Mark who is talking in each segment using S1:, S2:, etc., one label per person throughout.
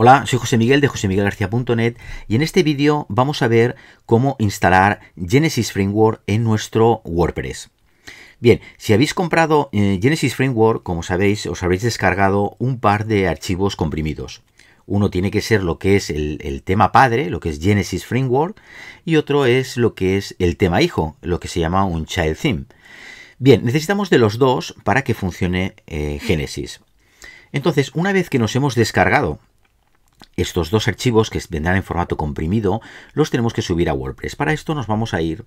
S1: Hola, soy José Miguel de josemiguelgarcia.net y en este vídeo vamos a ver cómo instalar Genesis Framework en nuestro WordPress. Bien, si habéis comprado eh, Genesis Framework, como sabéis, os habréis descargado un par de archivos comprimidos. Uno tiene que ser lo que es el, tema padre, lo que es Genesis Framework, y otro es lo que es el tema hijo, lo que se llama un child theme. Bien, necesitamos de los dos para que funcione eh, Genesis. Entonces, una vez que nos hemos descargado estos dos archivos que vendrán en formato comprimido, los tenemos que subir a WordPress. Para esto nos vamos a ir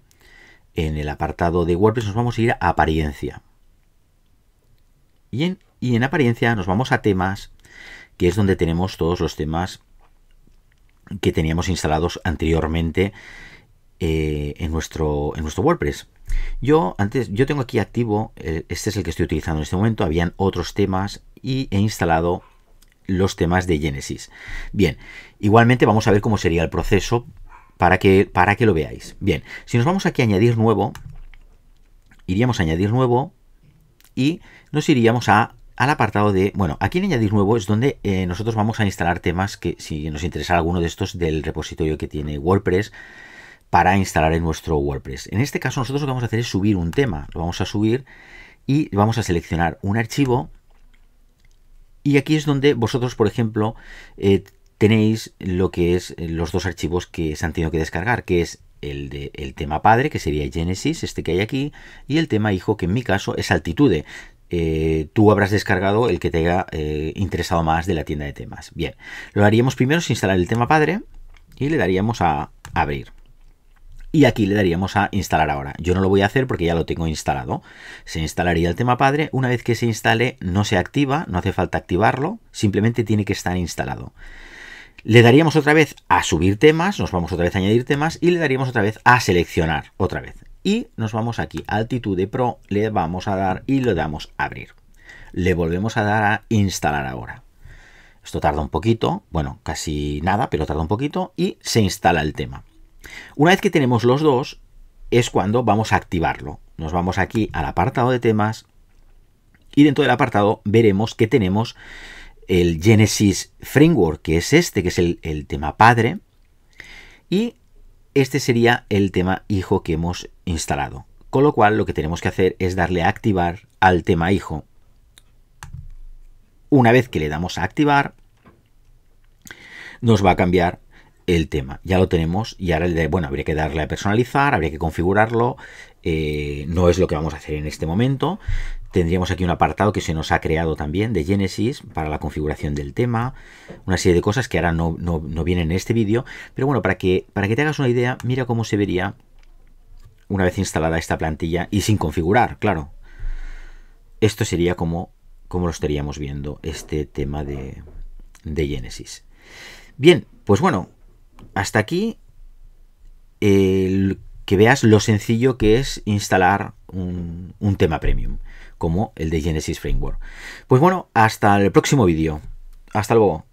S1: en el apartado de WordPress, nos vamos a ir a apariencia. y en apariencia nos vamos a temas que es donde tenemos todos los temas que teníamos instalados anteriormente eh, en, nuestro, en nuestro WordPress. Yo antes, yo tengo aquí activo, eh, este es el que estoy utilizando en este momento, habían otros temas y he instalado los temas de Genesis. Bien, igualmente vamos a ver cómo sería el proceso para que, para que lo veáis. Bien, si nos vamos aquí a añadir nuevo, iríamos a añadir nuevo y nos iríamos a al apartado de, bueno, aquí en añadir nuevo es donde eh, nosotros vamos a instalar temas que si nos interesa alguno de estos del repositorio que tiene WordPress para instalar en nuestro WordPress. En este caso nosotros lo que vamos a hacer es subir un tema, lo vamos a subir y vamos a seleccionar un archivo y aquí es donde vosotros, por ejemplo, eh, tenéis lo que es eh, los dos archivos que se han tenido que descargar, que es el, de, el tema padre, que sería Genesis, este que hay aquí, y el tema hijo, que en mi caso es altitude. Eh, tú habrás descargado el que te haya eh, interesado más de la tienda de temas. Bien, lo haríamos primero es instalar el tema padre y le daríamos a abrir. Y aquí le daríamos a instalar ahora. Yo no lo voy a hacer porque ya lo tengo instalado. Se instalaría el tema padre. Una vez que se instale no se activa, no hace falta activarlo, simplemente tiene que estar instalado. Le daríamos otra vez a subir temas, nos vamos otra vez a añadir temas y le daríamos otra vez a seleccionar otra vez y nos vamos aquí a altitud de pro, le vamos a dar y le damos a abrir. Le volvemos a dar a instalar ahora. Esto tarda un poquito, bueno, casi nada, pero tarda un poquito y se instala el tema. Una vez que tenemos los dos, es cuando vamos a activarlo. Nos vamos aquí al apartado de temas y dentro del apartado veremos que tenemos el Genesis Framework, que es este, que es el, el tema padre. Y este sería el tema hijo que hemos instalado. Con lo cual lo que tenemos que hacer es darle a activar al tema hijo. Una vez que le damos a activar, nos va a cambiar el tema. Ya lo tenemos y ahora el de, bueno, habría que darle a personalizar, habría que configurarlo. Eh, no es lo que vamos a hacer en este momento. Tendríamos aquí un apartado que se nos ha creado también de Genesis para la configuración del tema, una serie de cosas que ahora no, no, vienen en este vídeo. Pero bueno, para que, para que te hagas una idea, mira cómo se vería una vez instalada esta plantilla y sin configurar, claro. Esto sería como, como lo estaríamos viendo este tema de, de Genesis. Bien, pues bueno, hasta aquí el que veas lo sencillo que es instalar un, un tema premium, como el de Genesis Framework. Pues bueno, hasta el próximo vídeo. Hasta luego.